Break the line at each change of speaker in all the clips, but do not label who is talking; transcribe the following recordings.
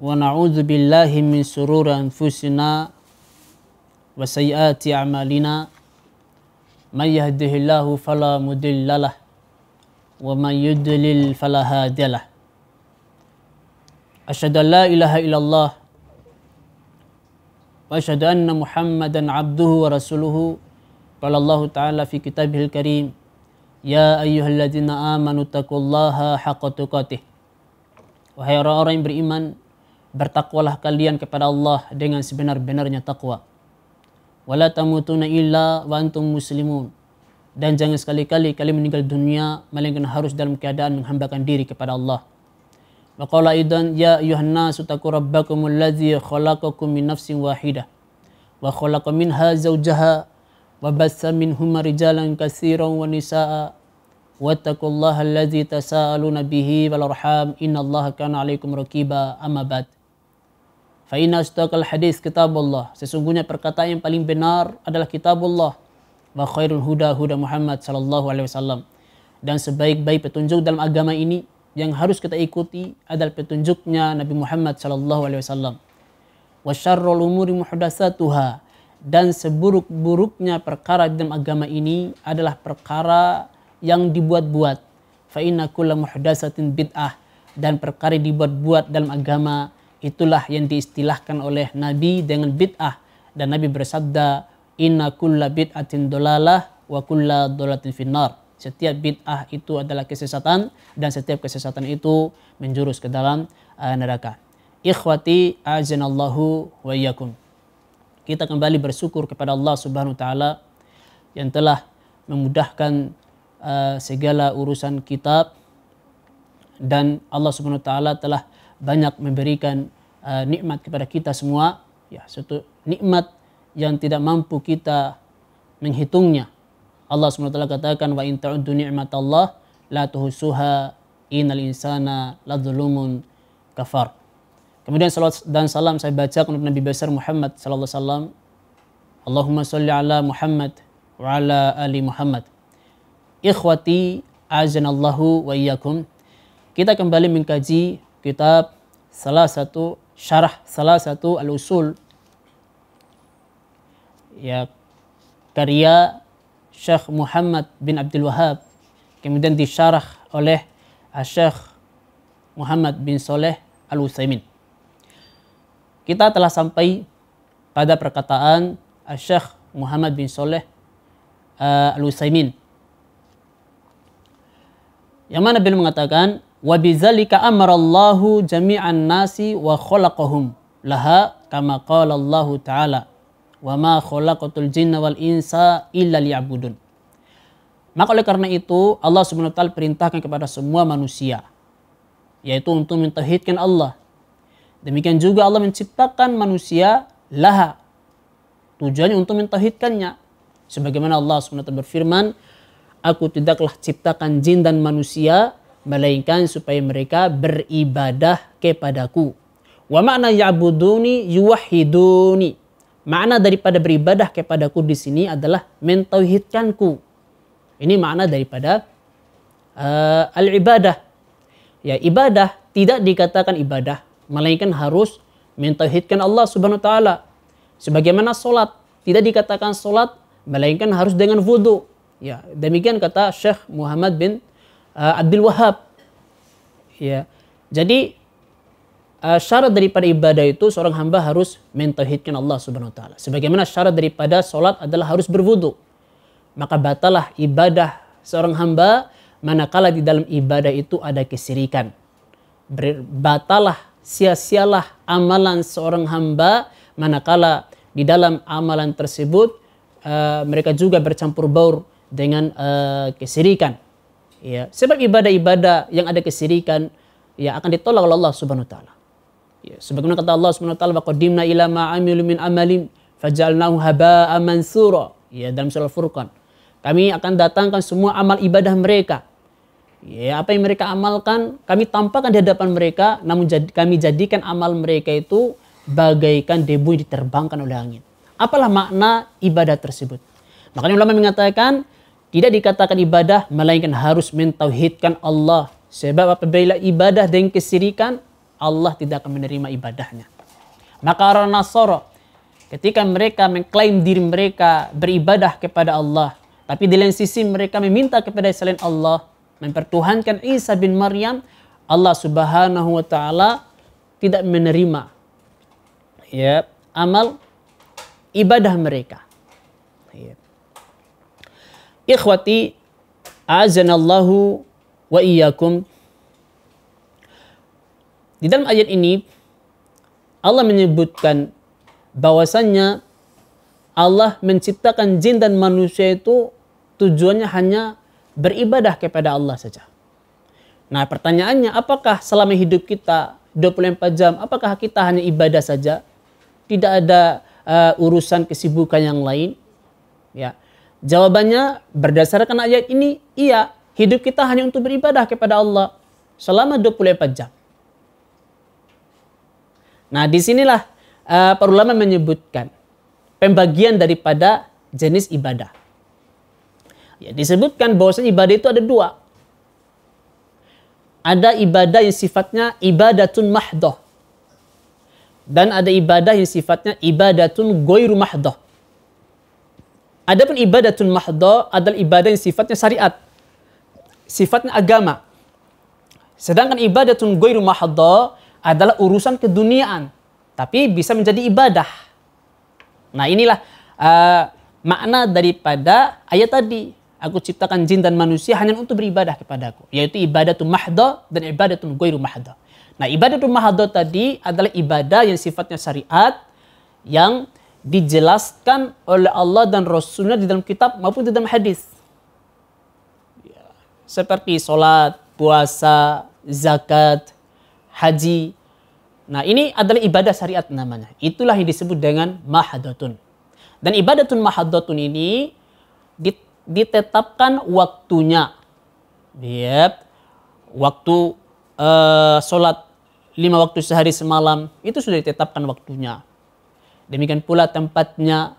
ونعوذ بالله من سرور أنفسنا وسيئات أعمالنا من يهده الله فلا مدل له ومن يدلل فلا هادي له أشهد أن لا إله إلا الله وأشهد أن محمدا عبده ورسوله قال الله تعالى في كتابه الكريم يا أيها الذين آمنوا اتقوا الله حق تقاته وهي رأى رأي بريمان bertakwalah kalian kepada Allah dengan sebenar-benarnya takwa. Wala tamutuna illa wa antum muslimun. Dan jangan sekali-kali kalian meninggal dunia melainkan harus dalam keadaan menghambakan diri kepada Allah. Wa qala idan ya ayuhan nasu taqu rabbakum allazi khalaqakum min nafsin wahidah wa khalaqa minha zawjaha wa bassa minhuma rijalan katsiran wa nisaa واتقوا الله الذي تساءلون به والارحام ان الله كان عليكم رقيبا اما بعد Fa'inna ustaqal hadis kitab Allah. Sesungguhnya perkataan yang paling benar adalah kitab Allah. Wa khairul huda huda Muhammad sallallahu alaihi wasallam. Dan sebaik-baik petunjuk dalam agama ini yang harus kita ikuti adalah petunjuknya Nabi Muhammad sallallahu alaihi wasallam. Wa syarrul umuri muhdatsatuha. Dan seburuk-buruknya perkara dalam agama ini adalah perkara yang dibuat-buat. Fa'inna kullu muhdatsatin bid'ah dan perkara dibuat-buat dalam agama Itulah yang diistilahkan oleh Nabi dengan bid'ah. Dan Nabi bersabda, Inna kulla bid'atin dolalah wa kulla dolatin finnar. Setiap bid'ah itu adalah kesesatan dan setiap kesesatan itu menjurus ke dalam uh, neraka. Ikhwati azinallahu wa yakum. Kita kembali bersyukur kepada Allah Subhanahu wa taala yang telah memudahkan uh, segala urusan kitab dan Allah Subhanahu wa taala telah banyak memberikan uh, nikmat kepada kita semua ya suatu nikmat yang tidak mampu kita menghitungnya Allah SWT katakan wa in ta'uddu ni'matallah la tuhsuha innal insana ladzulumun kafar kemudian salawat dan salam saya baca kepada Nabi besar Muhammad sallallahu alaihi wasallam Allahumma salli ala Muhammad wa ala ali Muhammad ikhwati azanallahu wa iyyakum kita kembali mengkaji kitab salah satu syarah salah satu al-usul ya karya Syekh Muhammad bin Abdul Wahab kemudian disyarah oleh eh, Syekh Muhammad bin Soleh Al-Utsaimin. Kita telah sampai pada perkataan eh, Syekh Muhammad bin Soleh eh, Al-Utsaimin. Yang mana beliau mengatakan Wa bidzalika amarallahu jami'an nasi wa khalaqahum laha kama qala Allah taala wa ma khalaqatul jinna wal insa illa liya'budun. Maka oleh karena itu Allah Subhanahu wa taala perintahkan kepada semua manusia yaitu untuk mentauhidkan Allah. Demikian juga Allah menciptakan manusia laha tujuannya untuk mentauhidkannya. Sebagaimana Allah taala berfirman, Aku tidaklah ciptakan jin dan manusia melainkan supaya mereka beribadah kepadaku. Wa makna ya'buduni yuwahhiduni. Makna daripada beribadah kepadaku di sini adalah mentauhidkanku. Ini makna daripada uh, al-ibadah. Ya, ibadah tidak dikatakan ibadah, melainkan harus mentauhidkan Allah Subhanahu wa taala. Sebagaimana salat tidak dikatakan salat melainkan harus dengan wudu. Ya, demikian kata Syekh Muhammad bin uh, Abdul Wahab. Ya. Jadi uh, syarat daripada ibadah itu seorang hamba harus mentauhidkan Allah Subhanahu wa taala. Sebagaimana syarat daripada salat adalah harus berwudu. Maka batalah ibadah seorang hamba manakala di dalam ibadah itu ada kesirikan. Batalah sia-sialah amalan seorang hamba manakala di dalam amalan tersebut uh, mereka juga bercampur baur dengan uh, kesirikan ya sebab ibadah-ibadah yang ada kesirikan ya akan ditolak oleh Allah Subhanahu wa taala ya sebagaimana kata Allah Subhanahu wa taala waqadimna ila ma amilu min amalin fajalnahu haba'a mansura ya dalam surah Furqan kami akan datangkan semua amal ibadah mereka ya apa yang mereka amalkan kami tampakkan di hadapan mereka namun jad, kami jadikan amal mereka itu bagaikan debu yang diterbangkan oleh angin apalah makna ibadah tersebut makanya ulama mengatakan tidak dikatakan ibadah, melainkan harus mentauhidkan Allah. Sebab apabila ibadah dan kesirikan, Allah tidak akan menerima ibadahnya. Maka orang Nasoro, ketika mereka mengklaim diri mereka beribadah kepada Allah, tapi di lain sisi mereka meminta kepada selain Allah, mempertuhankan Isa bin Maryam, Allah Subhanahu wa taala tidak menerima ya amal ibadah mereka. Ya. Ikhwati azanallahu wa iyyakum. Di dalam ayat ini Allah menyebutkan bahwasannya Allah menciptakan jin dan manusia itu tujuannya hanya beribadah kepada Allah saja. Nah pertanyaannya apakah selama hidup kita 24 jam apakah kita hanya ibadah saja? Tidak ada uh, urusan kesibukan yang lain? Ya. Jawabannya berdasarkan ayat ini, iya. Hidup kita hanya untuk beribadah kepada Allah selama 24 jam. Nah, disinilah uh, eh, para ulama menyebutkan pembagian daripada jenis ibadah. Ya, disebutkan bahwa ibadah itu ada dua. Ada ibadah yang sifatnya ibadatun mahdoh. Dan ada ibadah yang sifatnya ibadatun goyru mahdoh Adapun ibadatun mahdha adalah ibadah yang sifatnya syariat. Sifatnya agama. Sedangkan ibadatun ghairu mahdha adalah urusan keduniaan, tapi bisa menjadi ibadah. Nah, inilah uh, makna daripada ayat tadi. Aku ciptakan jin dan manusia hanya untuk beribadah kepadaku, yaitu ibadatun mahdha dan ibadatun ghairu mahdha. Nah, ibadatun mahdha tadi adalah ibadah yang sifatnya syariat yang dijelaskan oleh Allah dan Rasulnya di dalam kitab maupun di dalam hadis. Ya, seperti sholat, puasa, zakat, haji. Nah ini adalah ibadah syariat namanya. Itulah yang disebut dengan mahadatun. Dan ibadatun mahadatun ini ditetapkan waktunya. Yep. Waktu uh, eh, sholat lima waktu sehari semalam itu sudah ditetapkan waktunya Demikian pula tempatnya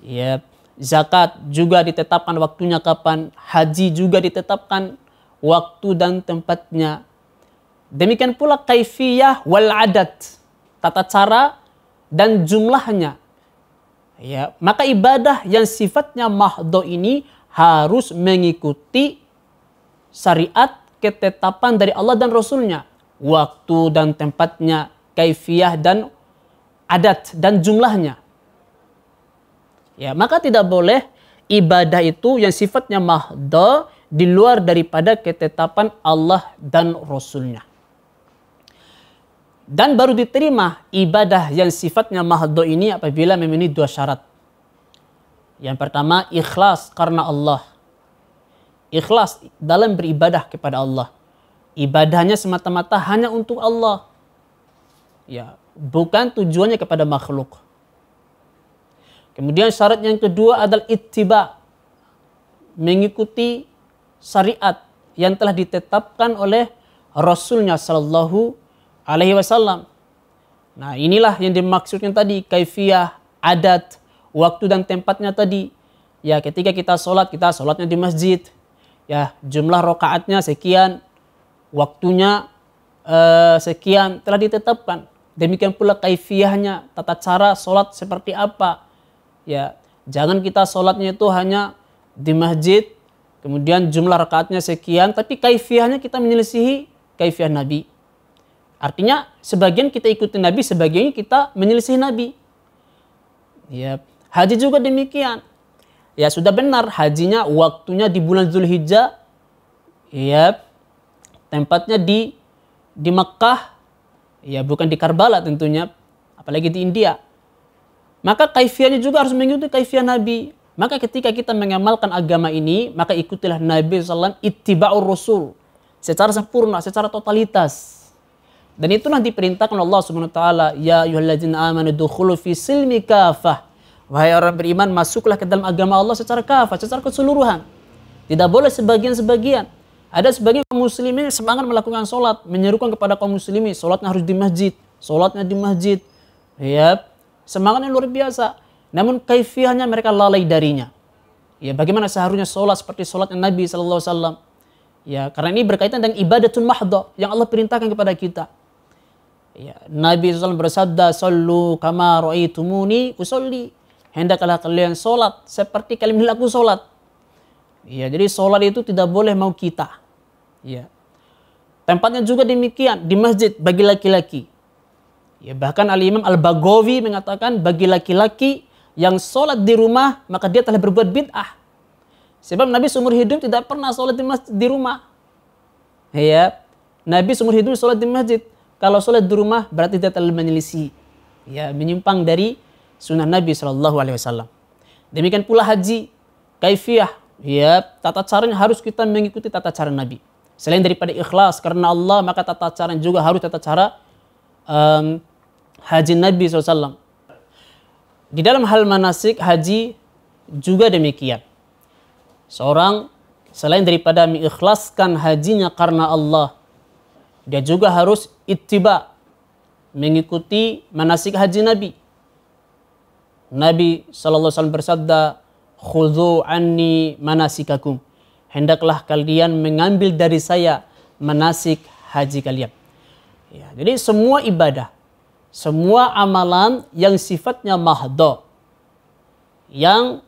ya zakat juga ditetapkan waktunya kapan, haji juga ditetapkan waktu dan tempatnya. Demikian pula kaifiyah wal adat, tata cara dan jumlahnya. Ya, maka ibadah yang sifatnya mahdo ini harus mengikuti syariat ketetapan dari Allah dan Rasulnya. Waktu dan tempatnya, kaifiyah dan adat dan jumlahnya. Ya, maka tidak boleh ibadah itu yang sifatnya mahdha di luar daripada ketetapan Allah dan Rasulnya. Dan baru diterima ibadah yang sifatnya mahdo ini apabila memenuhi dua syarat. Yang pertama ikhlas karena Allah. Ikhlas dalam beribadah kepada Allah. Ibadahnya semata-mata hanya untuk Allah. Ya, bukan tujuannya kepada makhluk. Kemudian syarat yang kedua adalah ittiba, mengikuti syariat yang telah ditetapkan oleh Rasulnya Shallallahu Alaihi Wasallam. Nah inilah yang dimaksudnya tadi kaifiyah, adat, waktu dan tempatnya tadi. Ya ketika kita sholat, kita sholatnya di masjid. Ya jumlah rokaatnya sekian, waktunya eh, sekian telah ditetapkan. Demikian pula kaifiahnya, tata cara sholat seperti apa. Ya, jangan kita sholatnya itu hanya di masjid, kemudian jumlah rakaatnya sekian, tapi kaifiahnya kita menyelisihi kaifiah Nabi. Artinya sebagian kita ikuti Nabi, sebagian kita menyelisihi Nabi. Ya, haji juga demikian. Ya sudah benar hajinya waktunya di bulan Zulhijjah. Ya, tempatnya di di Mekah Ya bukan di Karbala tentunya, apalagi di India. Maka kaifiahnya juga harus mengikuti kaifian Nabi. Maka ketika kita mengamalkan agama ini, maka ikutilah Nabi SAW itiba'ur Rasul. Secara sempurna, secara totalitas. Dan itu nanti perintahkan Allah Subhanahu wa taala, ya ayyuhalladzina amanu dukhulu fi silmi kafah. Wahai orang beriman, masuklah ke dalam agama Allah secara kafah, secara keseluruhan. Tidak boleh sebagian-sebagian. Ada sebagian muslimin semangat melakukan sholat, menyerukan kepada kaum muslimin, sholatnya harus di masjid, sholatnya di masjid. Ya, semangatnya luar biasa. Namun kaifiahnya mereka lalai darinya. Ya, bagaimana seharusnya sholat seperti sholatnya Nabi SAW. Ya, karena ini berkaitan dengan ibadatun mahdo yang Allah perintahkan kepada kita. Ya, Nabi SAW bersabda, Sallu kama ro'itumuni usolli. Hendaklah kalian sholat seperti kalian melakukan sholat. Ya, jadi sholat itu tidak boleh mau kita. Ya. Tempatnya juga demikian di masjid bagi laki-laki. Ya, bahkan Al Imam Al Bagawi mengatakan bagi laki-laki yang sholat di rumah maka dia telah berbuat bid'ah. Sebab Nabi seumur hidup tidak pernah sholat di, masjid, di rumah. Ya, Nabi seumur hidup sholat di masjid. Kalau sholat di rumah berarti dia telah menyelisih, ya menyimpang dari sunnah Nabi saw. Demikian pula haji, kaifiyah, ya tata caranya harus kita mengikuti tata cara Nabi. Selain daripada ikhlas karena Allah maka tata cara juga harus tata cara um, haji Nabi SAW. Di dalam hal manasik haji juga demikian. Seorang selain daripada mengikhlaskan hajinya karena Allah, dia juga harus ittiba mengikuti manasik haji Nabi. Nabi saw bersabda, Khudu anni manasikakum." hendaklah kalian mengambil dari saya manasik haji kalian. Ya, jadi semua ibadah, semua amalan yang sifatnya mahdo, yang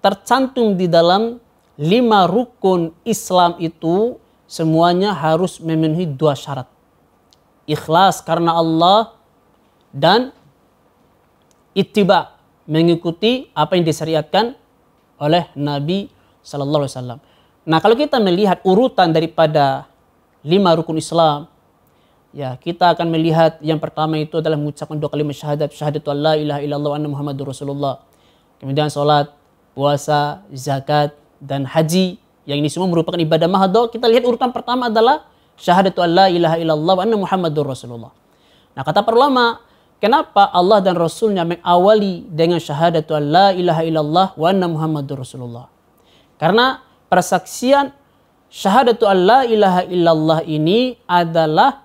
tercantum di dalam lima rukun Islam itu semuanya harus memenuhi dua syarat. Ikhlas karena Allah dan ittiba mengikuti apa yang disyariatkan oleh Nabi Shallallahu Alaihi Wasallam. Nah, kalau kita melihat urutan daripada lima rukun Islam, ya kita akan melihat yang pertama itu adalah mengucapkan dua kalimat syahadat, syahadat Allah ilaha illallah wa muhammadur rasulullah. Kemudian salat, puasa, zakat, dan haji. Yang ini semua merupakan ibadah mahdoh. Kita lihat urutan pertama adalah syahadat Allah ilaha illallah muhammadur rasulullah. Nah, kata perlama kenapa Allah dan Rasulnya mengawali dengan syahadat Allah ilaha illallah wa muhammadur rasulullah? Karena persaksian syahadatu Allah ilaha illallah ini adalah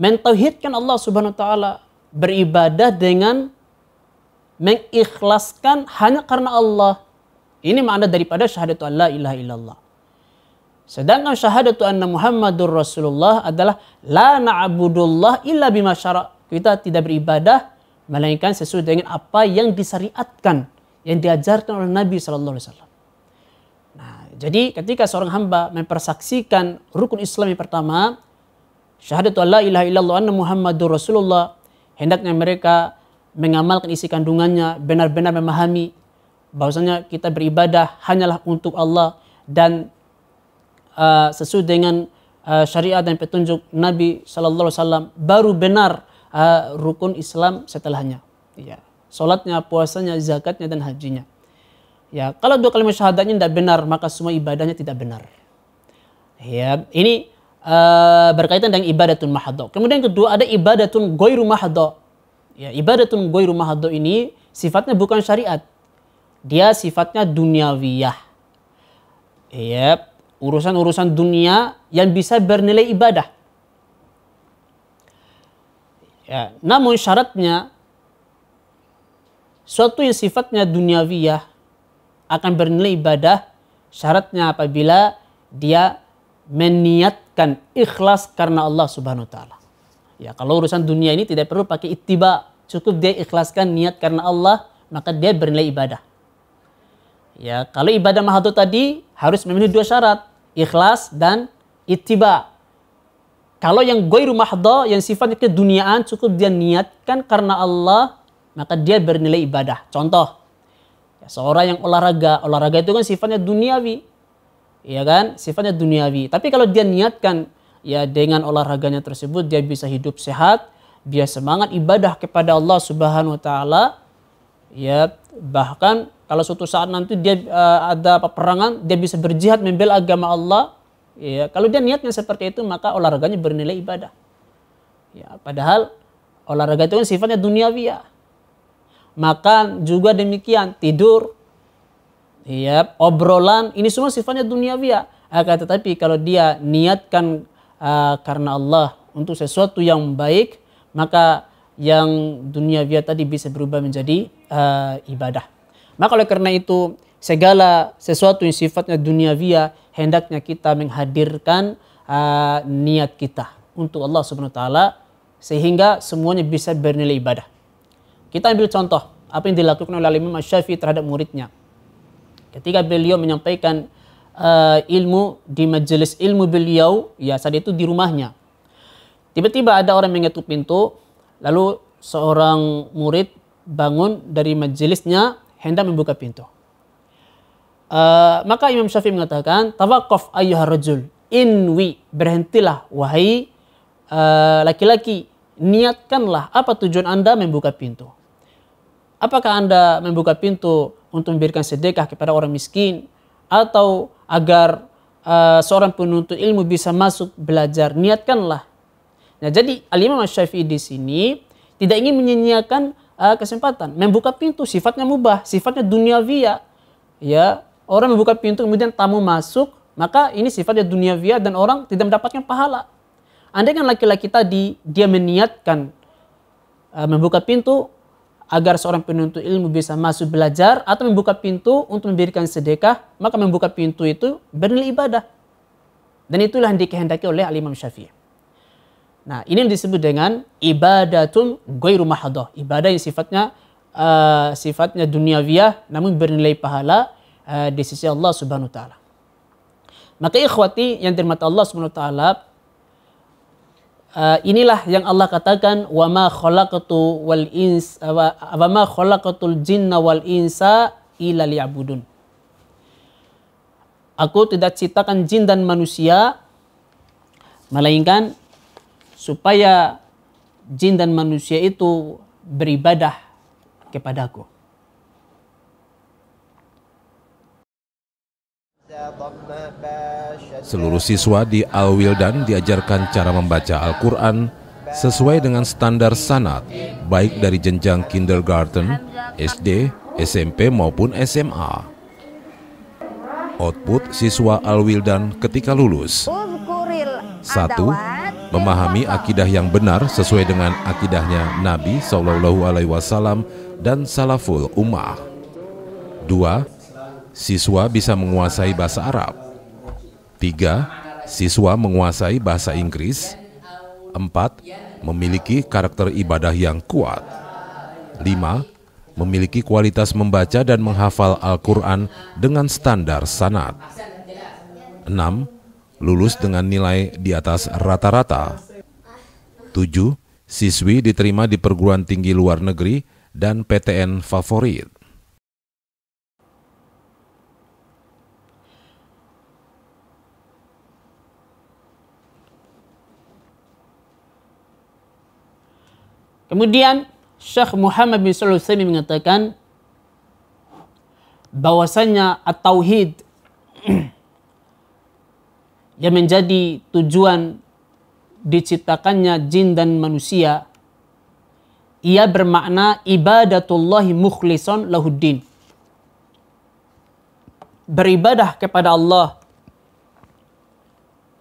mentauhidkan Allah Subhanahu wa taala, beribadah dengan mengikhlaskan hanya karena Allah. Ini makna daripada syahadatu Allah ilaha illallah. Sedangkan syahadatu anna Muhammadur Rasulullah adalah la na'budullah illa bima syara'. Kita tidak beribadah melainkan sesuai dengan apa yang disyariatkan, yang diajarkan oleh Nabi sallallahu jadi ketika seorang hamba mempersaksikan rukun Islam yang pertama, syahadat Allah ilaha illallah anna muhammadur rasulullah, hendaknya mereka mengamalkan isi kandungannya, benar-benar memahami bahwasanya kita beribadah hanyalah untuk Allah dan uh, sesuai dengan uh, syariat dan petunjuk Nabi Shallallahu Alaihi Wasallam baru benar uh, rukun Islam setelahnya. Ya, solatnya, puasanya, zakatnya dan hajinya. Ya, kalau dua kalimat syahadatnya tidak benar, maka semua ibadahnya tidak benar. Ya, ini uh, berkaitan dengan ibadatun mahadho. Kemudian yang kedua ada ibadatun goiru mahadho. Ya, ibadatun goiru mahadho ini sifatnya bukan syariat. Dia sifatnya duniawiyah. Ya, urusan-urusan dunia yang bisa bernilai ibadah. Ya, namun syaratnya suatu yang sifatnya duniawiyah akan bernilai ibadah syaratnya apabila dia meniatkan ikhlas karena Allah Subhanahu wa taala. Ya, kalau urusan dunia ini tidak perlu pakai ittiba, cukup dia ikhlaskan niat karena Allah, maka dia bernilai ibadah. Ya, kalau ibadah mahadhu tadi harus memenuhi dua syarat, ikhlas dan ittiba. Kalau yang goy mahdo, yang sifatnya keduniaan, cukup dia niatkan karena Allah, maka dia bernilai ibadah. Contoh, Ya, seorang yang olahraga, olahraga itu kan sifatnya duniawi. Iya kan? Sifatnya duniawi. Tapi kalau dia niatkan ya dengan olahraganya tersebut dia bisa hidup sehat, dia semangat ibadah kepada Allah Subhanahu wa taala. Ya, bahkan kalau suatu saat nanti dia uh, ada peperangan, dia bisa berjihad membela agama Allah. Ya, kalau dia niatnya seperti itu maka olahraganya bernilai ibadah. Ya, padahal olahraga itu kan sifatnya duniawi ya makan juga demikian, tidur, ya, obrolan, ini semua sifatnya duniawi Akan tetapi kalau dia niatkan uh, karena Allah untuk sesuatu yang baik, maka yang duniawi tadi bisa berubah menjadi uh, ibadah. Maka oleh karena itu segala sesuatu yang sifatnya duniawi hendaknya kita menghadirkan uh, niat kita untuk Allah Subhanahu wa taala sehingga semuanya bisa bernilai ibadah. Kita ambil contoh apa yang dilakukan oleh Imam Syafi' terhadap muridnya. Ketika beliau menyampaikan uh, ilmu di majelis ilmu beliau, ya saat itu di rumahnya. Tiba-tiba ada orang mengetuk pintu, lalu seorang murid bangun dari majelisnya hendak membuka pintu. Uh, maka Imam Syafi' mengatakan, "Tawaqaf ayyuhar rajul, inwi, berhentilah wahai eh, laki-laki, uh, laki -laki. niatkanlah apa tujuan Anda membuka pintu." Apakah Anda membuka pintu untuk memberikan sedekah kepada orang miskin atau agar uh, seorang penuntut ilmu bisa masuk belajar niatkanlah. Nah, jadi Alimah imam Syafi'i di sini tidak ingin menyanyiakan uh, eh, kesempatan, membuka pintu sifatnya mubah, sifatnya duniavia. Ya, orang membuka pintu kemudian tamu masuk, maka ini sifatnya duniavia dan orang tidak mendapatkan pahala. Anda kan laki-laki tadi dia meniatkan uh, membuka pintu agar seorang penuntut ilmu bisa masuk belajar atau membuka pintu untuk memberikan sedekah, maka membuka pintu itu bernilai ibadah. Dan itulah yang dikehendaki oleh Al Imam Syafi'i. Nah, ini yang disebut dengan ibadatun ghairu mahdhah, ibadah yang sifatnya uh, sifatnya duniawiyah namun bernilai pahala uh, di sisi Allah Subhanahu wa taala. Maka ikhwati yang dirahmati Allah Subhanahu wa taala, uh, inilah yang Allah katakan wa ma khalaqtu wal ins wa, wa ma khalaqatul jinna wal insa illa liya'budun. Aku tidak ciptakan jin dan manusia melainkan supaya jin dan manusia itu beribadah kepadaku.
Seluruh siswa di Al-Wildan diajarkan cara membaca Al-Quran sesuai dengan standar sanat, baik dari jenjang kindergarten, SD, SMP maupun SMA. Output siswa Al-Wildan ketika lulus. satu Memahami akidah yang benar sesuai dengan akidahnya Nabi Shallallahu Alaihi Wasallam dan Salaful Ummah. Dua. Siswa bisa menguasai bahasa Arab. Tiga, Siswa menguasai bahasa Inggris. Empat, Memiliki karakter ibadah yang kuat. Lima, Memiliki kualitas membaca dan menghafal Al-Quran dengan standar sanad. Enam, Lulus dengan nilai di atas rata-rata. Tujuh, Siswi diterima di perguruan tinggi luar negeri dan PTN favorit.
Kemudian Syekh Muhammad bin Salih Utsaimin mengatakan bahwasanya at-tauhid yang menjadi tujuan diciptakannya jin dan manusia ia bermakna ibadatullahi mukhlison lahuddin beribadah kepada Allah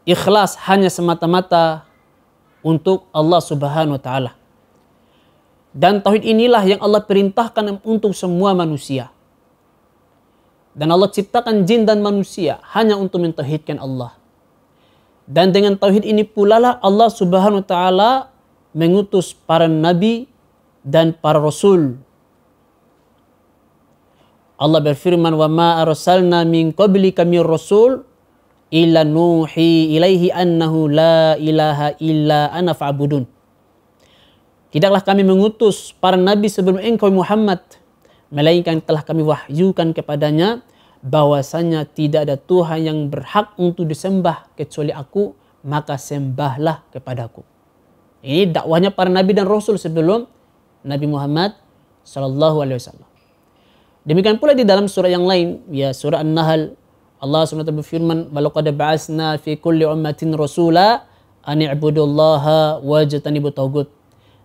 ikhlas hanya semata-mata untuk Allah Subhanahu wa taala dan tauhid inilah yang Allah perintahkan untuk semua manusia. Dan Allah ciptakan jin dan manusia hanya untuk mentauhidkan Allah. Dan dengan tauhid ini pula lah Allah Subhanahu wa taala mengutus para nabi dan para rasul. Allah berfirman, "Wa ma arsalna min qablika min rasul illa nuhi ilaihi annahu la ilaha illa ana fa'budun." Tidaklah kami mengutus para nabi sebelum engkau Muhammad, melainkan telah kami wahyukan kepadanya bahwasanya tidak ada Tuhan yang berhak untuk disembah kecuali aku, maka sembahlah kepadaku. Ini dakwahnya para nabi dan rasul sebelum Nabi Muhammad Shallallahu Alaihi Wasallam. Demikian pula di dalam surah yang lain, ya surah An-Nahl, Allah SWT berfirman, "Walaqad ba'asna fi kulli ummatin rasula an i'budullaha wajtanibu tagut."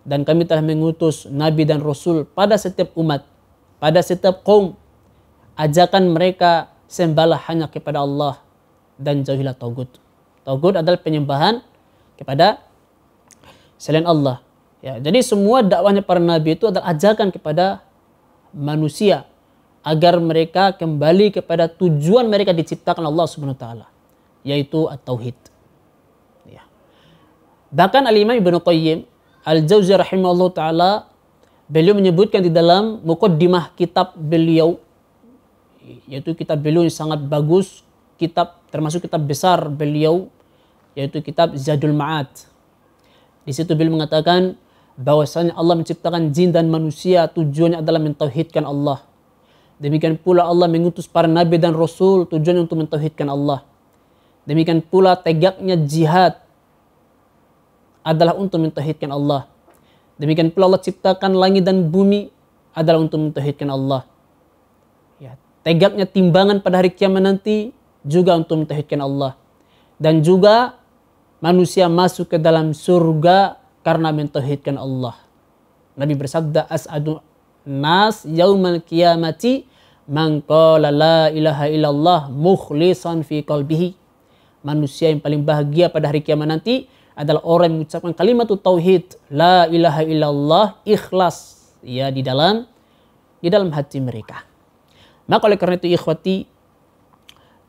dan kami telah mengutus nabi dan rasul pada setiap umat, pada setiap kaum. Ajakan mereka sembahlah hanya kepada Allah dan jauhilah togut. Togut adalah penyembahan kepada selain Allah. Ya, jadi semua dakwahnya para nabi itu adalah ajakan kepada manusia agar mereka kembali kepada tujuan mereka diciptakan Allah Subhanahu wa taala, yaitu at-tauhid. Ya. Bahkan Al-Imam Ibnu Qayyim Al-Jauzi rahimahullah ta'ala beliau menyebutkan di dalam mukaddimah kitab beliau yaitu kitab beliau yang sangat bagus kitab termasuk kitab besar beliau yaitu kitab Zadul Ma'ad di situ beliau mengatakan bahwasanya Allah menciptakan jin dan manusia tujuannya adalah mentauhidkan Allah demikian pula Allah mengutus para nabi dan rasul tujuannya untuk mentauhidkan Allah demikian pula tegaknya jihad adalah untuk mentauhidkan Allah. Demikian pula Allah ciptakan langit dan bumi adalah untuk mentauhidkan Allah. Ya, tegaknya timbangan pada hari kiamat nanti juga untuk mentauhidkan Allah. Dan juga manusia masuk ke dalam surga karena mentauhidkan Allah. Nabi bersabda as'adu nas yaumal kiamati man qala la ilaha illallah mukhlishan fi qalbihi. Manusia yang paling bahagia pada hari kiamat nanti adalah orang yang mengucapkan kalimat tauhid la ilaha illallah ikhlas ya di dalam di dalam hati mereka. Maka oleh karena itu ikhwati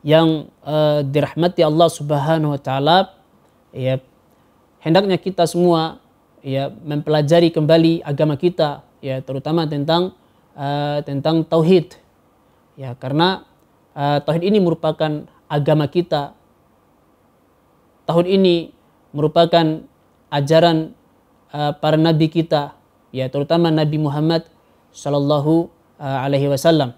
yang uh, dirahmati Allah Subhanahu wa taala ya hendaknya kita semua ya mempelajari kembali agama kita ya terutama tentang uh, tentang tauhid ya karena uh, tauhid ini merupakan agama kita tahun ini merupakan ajaran uh, para nabi kita ya terutama Nabi Muhammad sallallahu eh, Alaihi Wasallam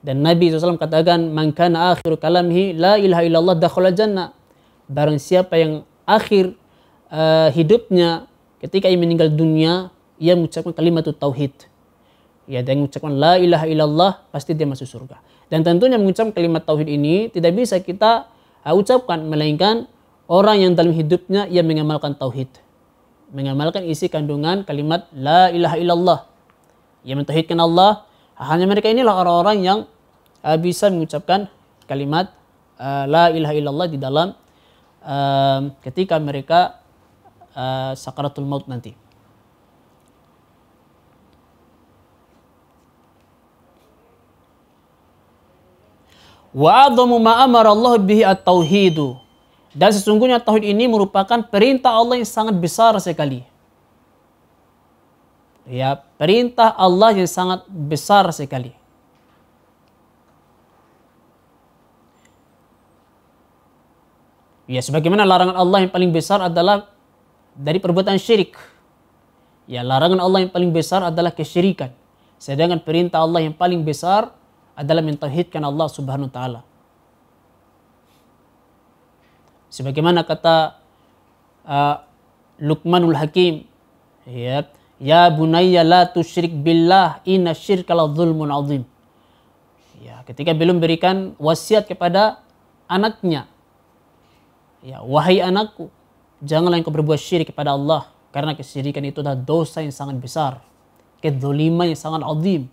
dan Nabi SAW katakan kana akhir kalamhi la ilaha illallah dakhala jannah barang siapa yang akhir uh, hidupnya ketika ia meninggal dunia ia mengucapkan kalimat tauhid ya dan mengucapkan la ilaha illallah pasti dia masuk surga dan tentunya mengucapkan kalimat tauhid ini tidak bisa kita uh, ucapkan melainkan orang yang dalam hidupnya ia mengamalkan tauhid mengamalkan isi kandungan kalimat la ilaha illallah ia mentauhidkan Allah hanya mereka inilah orang-orang yang uh, bisa mengucapkan kalimat uh, la ilaha illallah di dalam uh, ketika mereka uh, sakaratul maut nanti wa a'dhamu ma Allah bihi at-tauhidu dan sesungguhnya tauhid ini merupakan perintah Allah yang sangat besar sekali. Ya, perintah Allah yang sangat besar sekali. Ya, sebagaimana larangan Allah yang paling besar adalah dari perbuatan syirik. Ya, larangan Allah yang paling besar adalah kesyirikan. Sedangkan perintah Allah yang paling besar adalah mentauhidkan Allah Subhanahu wa taala sebagaimana kata uh, Luqmanul Hakim ya ya bunayya la tusyrik billah inna dzulmun adzim ya ketika belum berikan wasiat kepada anaknya ya wahai anakku janganlah engkau berbuat syirik kepada Allah karena kesyirikan itu adalah dosa yang sangat besar kedzaliman yang sangat azim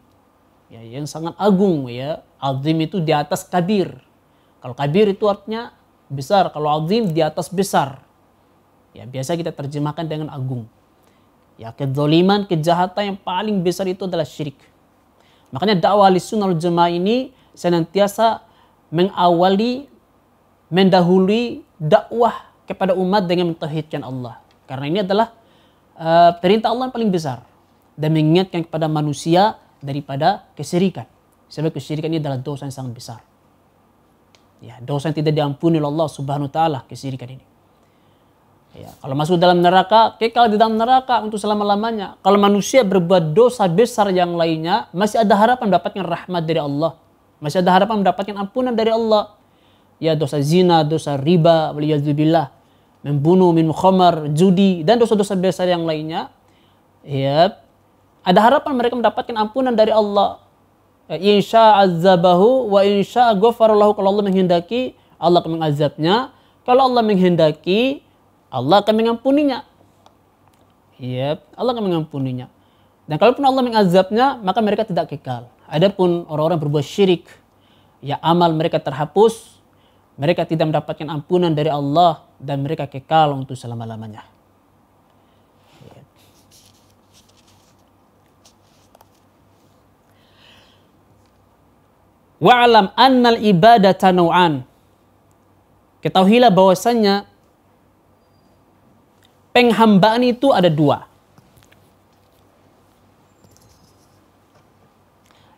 ya yang sangat agung ya azim itu di atas kabir kalau kabir itu artinya besar. Kalau azim di atas besar. Ya, biasa kita terjemahkan dengan agung. Ya, kezaliman kejahatan yang paling besar itu adalah syirik. Makanya dakwah sunnah jemaah ini senantiasa mengawali, mendahului dakwah kepada umat dengan mentauhidkan Allah. Karena ini adalah uh, perintah Allah yang paling besar dan mengingatkan kepada manusia daripada kesyirikan Sebab kesyirikan ini adalah dosa yang sangat besar. Ya, dosa yang tidak diampuni oleh Allah Subhanahu wa taala kesirikan ini. Ya, kalau masuk dalam neraka, kekal di dalam neraka untuk selama-lamanya. Kalau manusia berbuat dosa besar yang lainnya, masih ada harapan mendapatkan rahmat dari Allah. Masih ada harapan mendapatkan ampunan dari Allah. Ya dosa zina, dosa riba, waliyadzubillah. Membunuh, minum khamar, judi, dan dosa-dosa besar yang lainnya. Ya, ada harapan mereka mendapatkan ampunan dari Allah. Eh, insya azabahu wa insya ghafarallahu kalau Allah menghendaki Allah akan mengazabnya kalau Allah menghendaki Allah akan mengampuninya yep Allah akan mengampuninya dan kalaupun Allah mengazabnya maka mereka tidak kekal adapun orang-orang berbuat syirik ya amal mereka terhapus mereka tidak mendapatkan ampunan dari Allah dan mereka kekal untuk selama-lamanya Wa'alam annal ibadah naw'an. Ketahuilah bahwasanya penghambaan itu ada dua.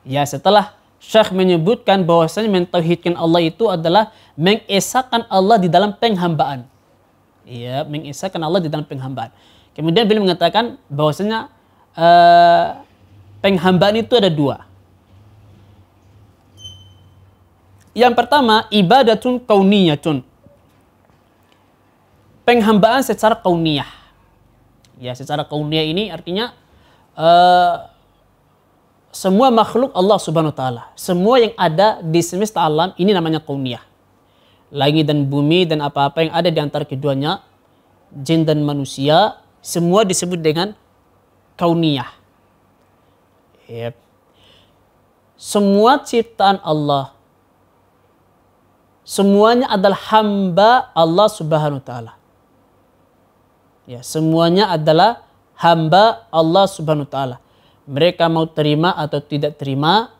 Ya setelah Syekh menyebutkan bahwasanya mentauhidkan Allah itu adalah mengesahkan Allah di dalam penghambaan. Ya, mengesahkan Allah di dalam penghambaan. Kemudian beliau mengatakan bahwasanya uh, eh, penghambaan itu ada dua. Yang pertama, ibadatun kauniyatun. Penghambaan secara kauniyah. Ya, secara kauniyah ini artinya uh, semua makhluk Allah Subhanahu wa taala. Semua yang ada di semesta alam ini namanya kauniyah. Langit dan bumi dan apa-apa yang ada di antara keduanya, jin dan manusia, semua disebut dengan kauniyah. Yep. Semua ciptaan Allah semuanya adalah hamba Allah Subhanahu wa taala. Ya, semuanya adalah hamba Allah Subhanahu wa taala. Mereka mau terima atau tidak terima,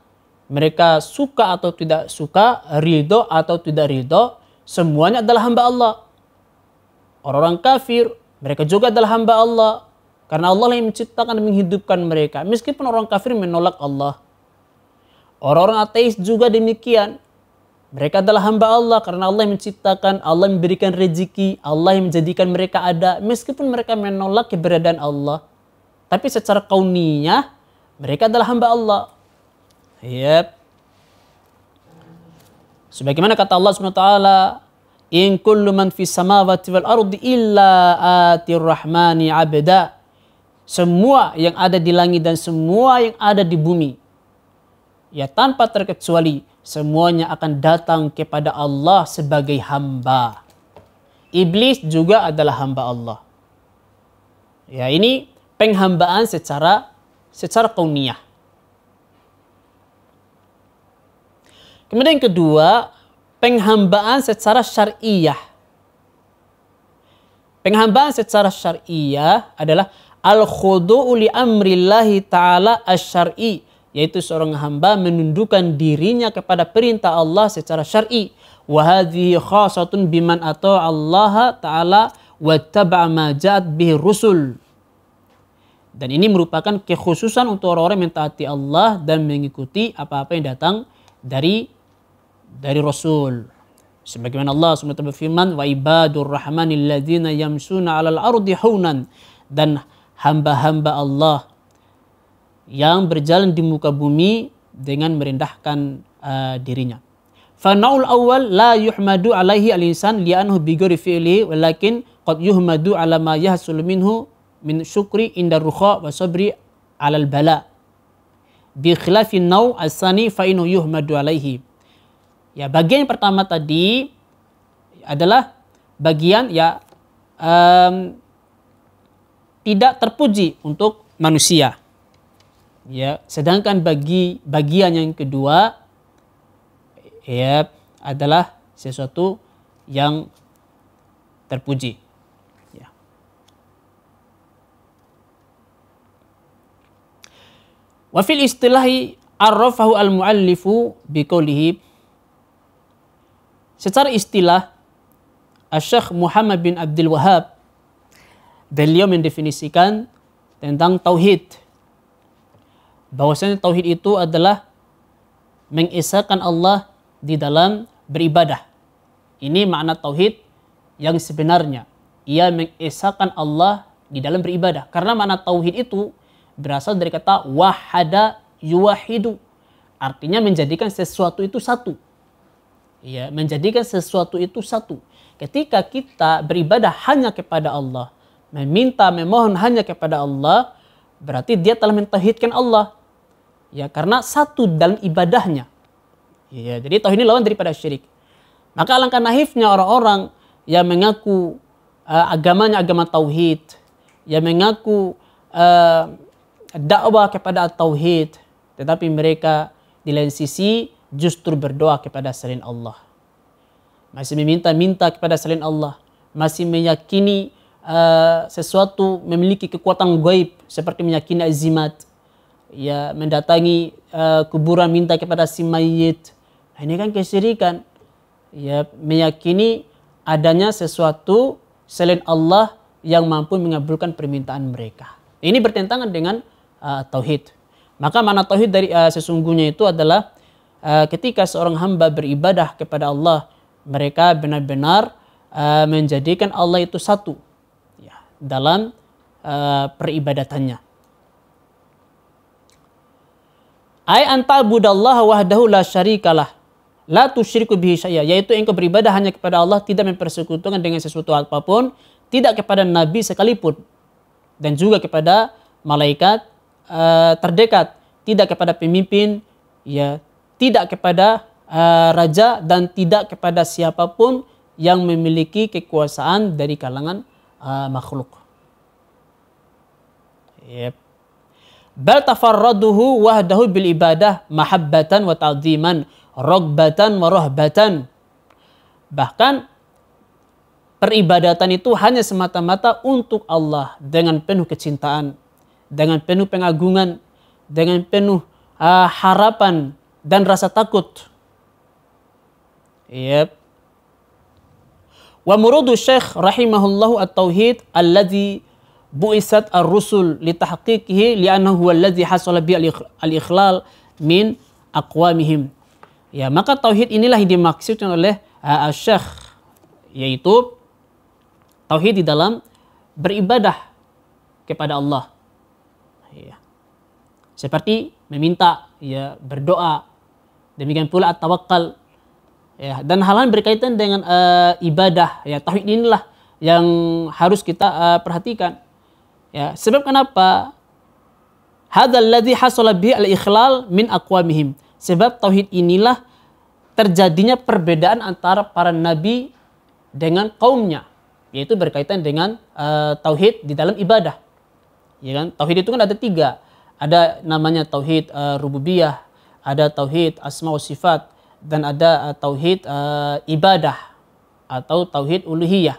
mereka suka atau tidak suka, ridho atau tidak ridho, semuanya adalah hamba Allah. Orang-orang kafir, mereka juga adalah hamba Allah. Karena Allah yang menciptakan dan menghidupkan mereka. Meskipun orang kafir menolak Allah. Orang-orang ateis juga demikian mereka adalah hamba Allah karena Allah yang menciptakan, Allah yang memberikan rezeki, Allah yang menjadikan mereka ada. Meskipun mereka menolak keberadaan Allah, tapi secara kauninya mereka adalah hamba Allah. Yep. Sebagaimana kata Allah SWT, "In kullu man fi samawati wal ardi illa atir rahmani abda." Semua yang ada di langit dan semua yang ada di bumi ya tanpa terkecuali semuanya akan datang kepada Allah sebagai hamba. Iblis juga adalah hamba Allah. Ya, ini penghambaan secara secara kauniyah. Kemudian yang kedua, penghambaan secara syariah. Penghambaan secara syariah adalah al-khudu'u li amrillahi ta'ala asy-syar'i yaitu seorang hamba menundukkan dirinya kepada perintah Allah secara syar'i wa hadhihi khassatun biman atau Allah taala wa taba'a ma ja'at bihi rusul dan ini merupakan kekhususan untuk orang-orang yang taati Allah dan mengikuti apa-apa yang datang dari dari Rasul. Sebagaimana Allah SWT berfirman, "Wa ibadur rahmanil ladzina yamsuna 'alal ardi hunan." Dan hamba-hamba Allah yang berjalan di muka bumi dengan merendahkan uh, dirinya. Fanaul awal la yuhmadu alaihi al-insan li'anhu bigori fi'li walakin qad yuhmadu ala ma yahsul minhu min syukri inda rukha wa sabri alal bala. Bi khilafi naw asani fa inu yuhmadu alaihi. Ya bagian pertama tadi adalah bagian ya um, tidak terpuji untuk manusia ya sedangkan bagi bagian yang kedua ya adalah sesuatu yang terpuji ya. wafil istilahi arrafahu al-muallifu biqaulihi secara istilah Syekh Muhammad bin Abdul Wahab beliau mendefinisikan tentang tauhid bahwasanya tauhid itu adalah mengesahkan Allah di dalam beribadah. Ini makna tauhid yang sebenarnya. Ia mengesahkan Allah di dalam beribadah. Karena makna tauhid itu berasal dari kata wahada yuwahidu. Artinya menjadikan sesuatu itu satu. Ya, menjadikan sesuatu itu satu. Ketika kita beribadah hanya kepada Allah, meminta, memohon hanya kepada Allah, berarti dia telah mentauhidkan Allah ya karena satu dalam ibadahnya ya jadi tauhid ini lawan daripada syirik maka alangkah naifnya orang-orang yang mengaku uh, agamanya agama tauhid yang mengaku uh, dakwah kepada tauhid tetapi mereka di lain sisi justru berdoa kepada selain Allah masih meminta-minta kepada selain Allah masih meyakini uh, sesuatu memiliki kekuatan gaib seperti meyakini azimat ya mendatangi uh, kuburan minta kepada si mayit. Nah, ini kan kesyirikan. Ya meyakini adanya sesuatu selain Allah yang mampu mengabulkan permintaan mereka. Ini bertentangan dengan uh, tauhid. Maka mana tauhid dari uh, sesungguhnya itu adalah uh, ketika seorang hamba beribadah kepada Allah, mereka benar-benar uh, menjadikan Allah itu satu ya, dalam uh, peribadatannya. Ay antal budallaha wahdahu la syarikalah. La tusyriku bihi syai'a. Yaitu engkau beribadah hanya kepada Allah, tidak mempersekutukan dengan sesuatu apapun, tidak kepada nabi sekalipun dan juga kepada malaikat uh, terdekat, tidak kepada pemimpin, ya, tidak kepada uh, raja dan tidak kepada siapapun yang memiliki kekuasaan dari kalangan uh, makhluk. Yep bal tafarraduhu wahdahu bil ibadah mahabbatan wa ta'dhiman rogbatan wa rohbatan bahkan peribadatan itu hanya semata-mata untuk Allah dengan penuh kecintaan dengan penuh pengagungan dengan penuh uh, harapan dan rasa takut yep wa murudu syekh rahimahullahu at-tauhid alladhi buisat ar-rusul li tahqiqihi li'annahu huwa alladhi hasala bi al-ikhlal min aqwamihim. Ya, maka tauhid inilah yang dimaksudkan oleh uh, uh, Syekh yaitu tauhid di dalam beribadah kepada Allah. Ya. Seperti meminta, ya, berdoa. Demikian pula at-tawakkal. Ya, dan hal-hal berkaitan dengan uh, ibadah, ya tauhid inilah yang harus kita uh, perhatikan. Ya, sebab kenapa? Hadzal ladzi hasala al-ikhlal min aqwamihim. Sebab tauhid inilah terjadinya perbedaan antara para nabi dengan kaumnya, yaitu berkaitan dengan uh, tauhid di dalam ibadah. Ya kan? Tauhid itu kan ada tiga. Ada namanya tauhid uh, rububiyah, ada tauhid asma wa sifat dan ada uh, tauhid uh, ibadah atau tauhid uluhiyah.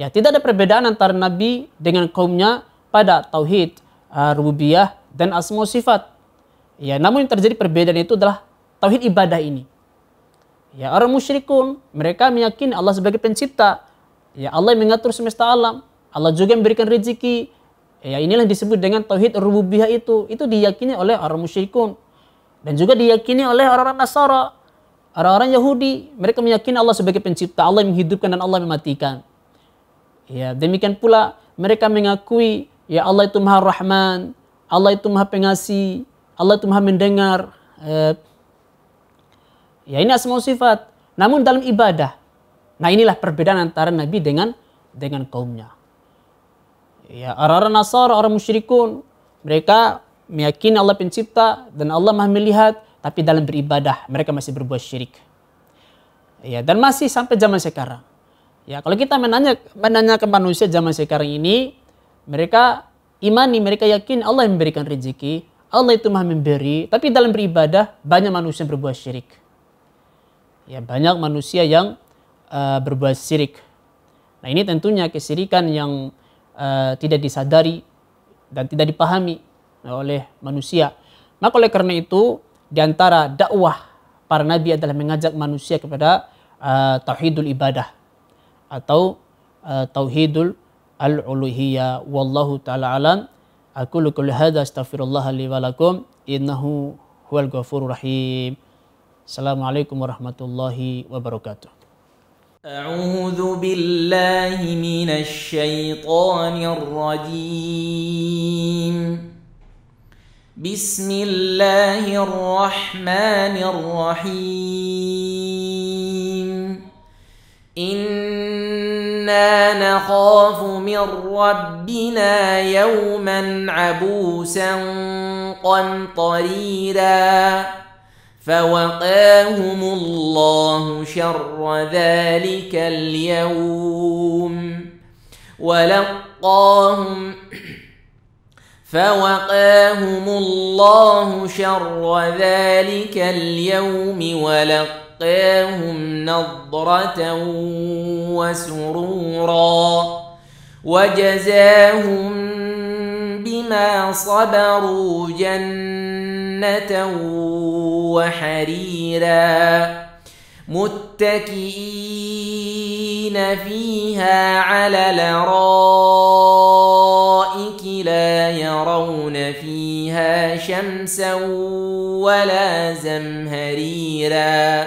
Ya, tidak ada perbedaan antara Nabi dengan kaumnya pada tauhid, uh, rububiyah dan asma sifat. Ya, namun yang terjadi perbedaan itu adalah tauhid ibadah ini. Ya, orang musyrikun mereka meyakini Allah sebagai pencipta. Ya, Allah yang mengatur semesta alam. Allah juga memberikan rezeki. Ya, inilah yang disebut dengan tauhid rububiyah itu. Itu diyakini oleh orang musyrikun dan juga diyakini oleh orang-orang Nasara, orang-orang Yahudi. Mereka meyakini Allah sebagai pencipta, Allah yang menghidupkan dan Allah yang mematikan. Ya, demikian pula mereka mengakui ya Allah itu Maha Rahman, Allah itu Maha Pengasih, Allah itu Maha Mendengar. Eh, ya ini asma sifat. Namun dalam ibadah. Nah inilah perbedaan antara Nabi dengan dengan kaumnya. Ya orang-orang Nasar, orang musyrikun, mereka meyakini Allah pencipta dan Allah Maha melihat, tapi dalam beribadah mereka masih berbuat syirik. Ya, dan masih sampai zaman sekarang. Ya, kalau kita menanya menanya ke manusia zaman sekarang ini, mereka imani, mereka yakin Allah yang memberikan rezeki, Allah itu Maha memberi, tapi dalam beribadah banyak manusia yang berbuat syirik. Ya, banyak manusia yang uh, berbuat syirik. Nah, ini tentunya kesirikan yang uh, tidak disadari dan tidak dipahami oleh manusia. Maka oleh karena itu, di antara dakwah para nabi adalah mengajak manusia kepada uh, tauhidul ibadah atau uh, tauhidul al-uluhiyah wallahu taala alam aku lakukan hada astaghfirullah li wa lakum innahu huwal ghafurur rahim Assalamualaikum warahmatullahi wabarakatuh
أعوذ بالله من الشيطان الرجيم بسم الله الرحمن الرحيم نخاف من ربنا يوما عبوسا قمطريرا فوقاهم الله شر ذلك اليوم ولقاهم فوقاهم الله شر ذلك اليوم ولقاهم ولقاهم نضرة وسرورا وجزاهم بما صبروا جنة وحريرا متكئين فيها على الارائك لا يرون فيها شمسا ولا زمهريرا